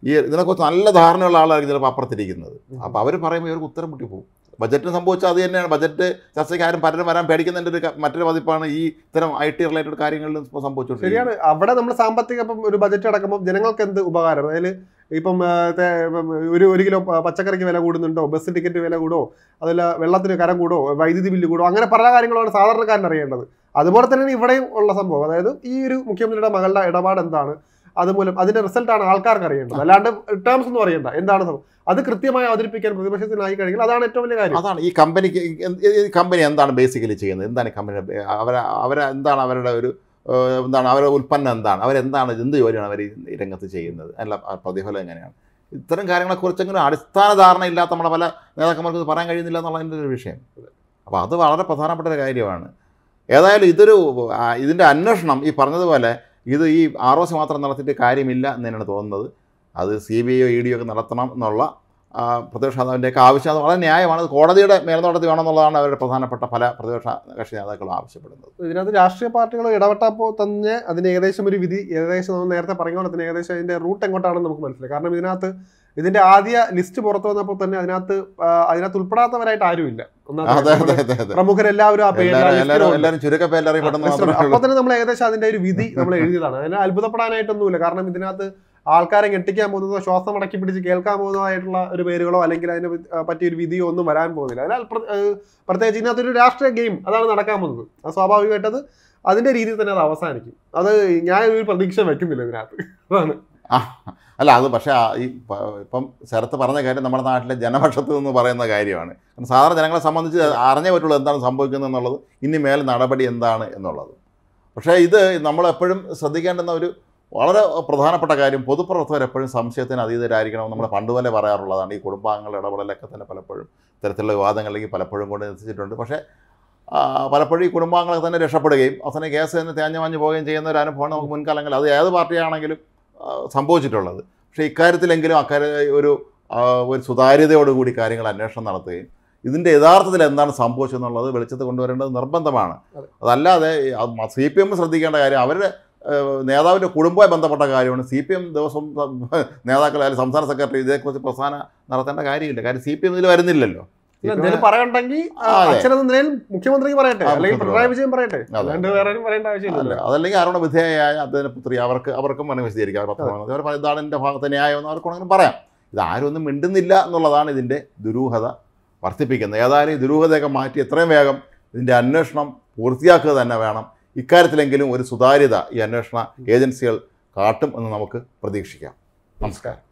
ഈ ഇതിനെക്കുറിച്ച് നല്ല ധാരണയുള്ള ആളായിരിക്കും ചിലപ്പോൾ അപ്പുറത്തിരിക്കുന്നത് അപ്പോൾ അവർ പറയുമ്പോൾ ഇവർക്ക് ഉത്തരം മുട്ടിപ്പോകും ബജറ്റിന് സംഭവിച്ചാൽ അത് തന്നെയാണ് ബജറ്റ് ചർച്ചയ്ക്ക് ആരും പലരും വരാൻ പേടിക്കുന്നതിൻ്റെ ഒരു മറ്റൊരു പതിപ്പാണ് ഈ ഇത്തരം ഐ ടി റിലേറ്റഡ് കാര്യങ്ങളിലും ഇപ്പോൾ ശരിയാണ് അവിടെ നമ്മൾ സാമ്പത്തിക ഇപ്പം ഒരു ബജറ്റ് അടക്കുമ്പോൾ ജനങ്ങൾക്ക് എന്ത് ഉപകാരം അതായത് ഇപ്പം ഒരു ഒരു കിലോ പച്ചക്കറിക്ക് വില കൂടുന്നുണ്ടോ ബസ് ടിക്കറ്റ് വില കൂടോ അതല്ല വെള്ളത്തിന് കരം കൂടോ വൈദ്യുതി ബില്ല് കൂടോ അങ്ങനെ പല കാര്യങ്ങളാണ് സാധാരണക്കാരൻ അറിയേണ്ടത് അതുപോലെ തന്നെയാണ് ഇവിടെയും ഉള്ള സംഭവം അതായത് ഈ ഒരു മുഖ്യമന്ത്രിയുടെ മകളുടെ ഇടപാട് എന്താണ് അതുമൂലം അതിന്റെ റിസൾട്ടാണ് ആൾക്കാർക്ക് അറിയേണ്ടത് അല്ലാണ്ട് ടേംസ് ഒന്നും അറിയണ്ട എന്താണ് സംഭവം അത് കൃത്യമായി അവതരിപ്പിക്കാൻ പ്രതിപക്ഷത്തിനായി കഴിഞ്ഞാൽ അതാണ് ഏറ്റവും വലിയ കാര്യം അതാണ് ഈ കമ്പനിക്ക് ഈ കമ്പനി എന്താണ് ബേസിക്കലി ചെയ്യുന്നത് എന്താണ് കമ്പനി അവരെ അവരെ എന്താണ് അവരുടെ ഒരു എന്താണ് അവരുടെ ഉൽപ്പന്നം എന്താണ് അവരെന്താണ് എന്ത് ജോലിയാണ് അവർ ഈ രംഗത്ത് ചെയ്യുന്നത് അല്ല പ്രതിഫലം എങ്ങനെയാണ് ഇത്തരം കാര്യങ്ങളെക്കുറിച്ചെങ്കിലും അടിസ്ഥാന ധാരണ ഇല്ലാത്ത നമ്മളെ പല നേതാക്കന്മാർക്ക് പറയാൻ കഴിയുന്നില്ല എന്നുള്ളതിൻ്റെ ഒരു വിഷയം അപ്പോൾ അത് വളരെ പ്രധാനപ്പെട്ട ഒരു കാര്യമാണ് ഏതായാലും ഇതൊരു ഇതിൻ്റെ അന്വേഷണം ഈ പറഞ്ഞതുപോലെ ഇത് ഈ ആർ ഒ സി മാത്രം നടത്തിയിട്ട് കാര്യമില്ല എന്നാണ് തോന്നുന്നത് അത് C B I E D ഒക്കെ നടത്തണം എന്നുള്ള പ്രതിപക്ഷ നേതാവിൻ്റെയൊക്കെ ആവശ്യം അത് വളരെ ന്യായമാണ് അത് കോടതിയുടെ മേൽനോട്ടത്തിൽ വേണമെന്നുള്ളതാണ് അവരുടെ പ്രധാനപ്പെട്ട പല പ്രതിപക്ഷ കക്ഷി നേതാക്കളും ആവശ്യപ്പെടുന്നത് ഇതിനകത്ത് രാഷ്ട്രീയ പാർട്ടികൾ ഇടപെട്ടപ്പോൾ തന്നെ അതിന് ഏകദേശം ഒരു വിധി ഏകദേശം നമ്മൾ നേരത്തെ പറഞ്ഞ പോലെ തന്നെ ഏകദേശം അതിൻ്റെ റൂട്ട് എങ്ങോട്ടാണെന്ന് നമുക്ക് മനസ്സിലായി കാരണം ഇതിനകത്ത് ഇതിന്റെ ആദ്യ ലിസ്റ്റ് പുറത്തു വന്നപ്പോൾ തന്നെ അതിനകത്ത് അതിനകത്ത് ഉൾപ്പെടാത്തവരായിട്ട് ആരുമില്ല പ്രമുഖരെല്ലാവരും ആ അപ്പൊ തന്നെ നമ്മൾ ഏകദേശം അതിന്റെ ഒരു വിധി നമ്മൾ എഴുതിയതാണ് അതിനെ അത്ഭുതപ്പെടാനായിട്ടൊന്നുമില്ല കാരണം ഇതിനകത്ത് ആൾക്കാരെ ഞെട്ടിക്കാൻ പോകുന്നതോ ശ്വാസം അടക്കി പിടിച്ച് കേൾക്കാൻ പോകുന്നതായിട്ടുള്ള ഒരു പേരുകളോ അല്ലെങ്കിൽ അതിനെ പറ്റിയ ഒരു വിധിയോ ഒന്നും വരാൻ പോകുന്നില്ല അതിനാൽ പ്രത്യേകിച്ച് ഇതിനകത്തൊരു രാഷ്ട്രീയ ഗെയിം അതാണ് നടക്കാൻ പോകുന്നത് അത് സ്വാഭാവികമായിട്ടത് അതിന്റെ രീതിയിൽ തന്നെ അത് അവസാനിക്കും അത് ഞാൻ ഒരു പ്രതീക്ഷ വെക്കുന്നില്ല ഇതിനകത്ത് അതാണ് അല്ല അത് പക്ഷേ ഈ ഇപ്പം ശരത്ത് പറഞ്ഞ കാര്യം നമ്മുടെ നാട്ടിലെ ജനപക്ഷത്ത് നിന്ന് പറയുന്ന കാര്യമാണ് സാധാരണ ജനങ്ങളെ സംബന്ധിച്ച് അറിഞ്ഞേ പറ്റുള്ളൂ എന്താണ് സംഭവിക്കുന്നത് എന്നുള്ളത് ഇനി മേൽ നടപടി എന്താണ് എന്നുള്ളത് പക്ഷേ ഇത് നമ്മളെപ്പോഴും ശ്രദ്ധിക്കേണ്ടുന്ന ഒരു വളരെ പ്രധാനപ്പെട്ട കാര്യം പൊതുപ്രവർത്തകർ എപ്പോഴും സംശയത്തിന് അതീതരായിരിക്കണം നമ്മൾ പണ്ട് പറയാറുള്ളതാണ് ഈ കുടുംബാംഗങ്ങളുടെ ഇടപെടലൊക്കെ തന്നെ പലപ്പോഴും ഇത്തരത്തിലുള്ള വിവാദങ്ങളിലേക്ക് പലപ്പോഴും കൊണ്ട് എത്തിച്ചിട്ടുണ്ട് പക്ഷേ പലപ്പോഴും ഈ കുടുംബാംഗങ്ങളൊക്കെ തന്നെ രക്ഷപ്പെടുകയും അവസാനം കേസ് തന്നെ തേഞ്ഞ് മാഞ്ഞു പോവുകയും ചെയ്യുന്ന ഒരു അനുഭവമാണ് നമുക്ക് മുൻകാലങ്ങളിൽ അത് ഏത് പാർട്ടിയാണെങ്കിലും സംഭവിച്ചിട്ടുള്ളത് പക്ഷേ ഇക്കാര്യത്തിലെങ്കിലും അക്കാര്യ ഒരു ഒരു സുതാര്യതയോടുകൂടി കാര്യങ്ങൾ അന്വേഷണം നടത്തുകയും ഇതിൻ്റെ യഥാർത്ഥത്തിൽ എന്താണ് സംഭവിച്ചതെന്നുള്ളത് വെളിച്ചത്ത് കൊണ്ടുവരേണ്ടത് നിർബന്ധമാണ് അതല്ലാതെ സി പി എം ശ്രദ്ധിക്കേണ്ട കാര്യം അവരുടെ നേതാവിൻ്റെ കുടുംബമായി ബന്ധപ്പെട്ട കാര്യമാണ് സി പി എം ദിവസം നേതാക്കൾ അല്ലെങ്കിൽ സംസ്ഥാന സെക്രട്ടറി ഇതേക്കുറിച്ച് പ്രസ്ഥാനം നടത്തേണ്ട കാര്യമില്ല കാര്യം സി പി എം ഇതിൽ വരുന്നില്ലല്ലോ എന്തെങ്കിലും പറയണ്ടെങ്കിൽ അച്ഛനെന്ന മുഖ്യമന്ത്രിക്ക് പറയട്ടെ അല്ലെങ്കിൽ പിണറായി വിജയൻ പറയട്ടെ അല്ലാണ്ട് വേറെ പറയേണ്ട ആവശ്യമില്ല അതല്ലെങ്കിൽ ആരുടെ വിധേയായ അദ്ദേഹം പുത്രി അവർക്ക് അവർക്കും മനം വിശദീകരിക്കാം അവർ ഇതാണ് എൻ്റെ ഭാഗത്തെ ന്യായം എന്ന് അവർക്കുണ്ടെങ്കിലും പറയാം ഒന്നും മിണ്ടുന്നില്ല എന്നുള്ളതാണ് ഇതിൻ്റെ ദുരൂഹത വർദ്ധിപ്പിക്കുന്നത് ഏതായാലും ഈ ദുരൂഹതയൊക്കെ മാറ്റി എത്രയും വേഗം ഇതിൻ്റെ അന്വേഷണം പൂർത്തിയാക്കുക തന്നെ വേണം ഇക്കാര്യത്തിലെങ്കിലും ഒരു സുതാര്യത ഈ അന്വേഷണ ഏജൻസികൾ കാട്ടും എന്ന് നമുക്ക് പ്രതീക്ഷിക്കാം നമസ്കാരം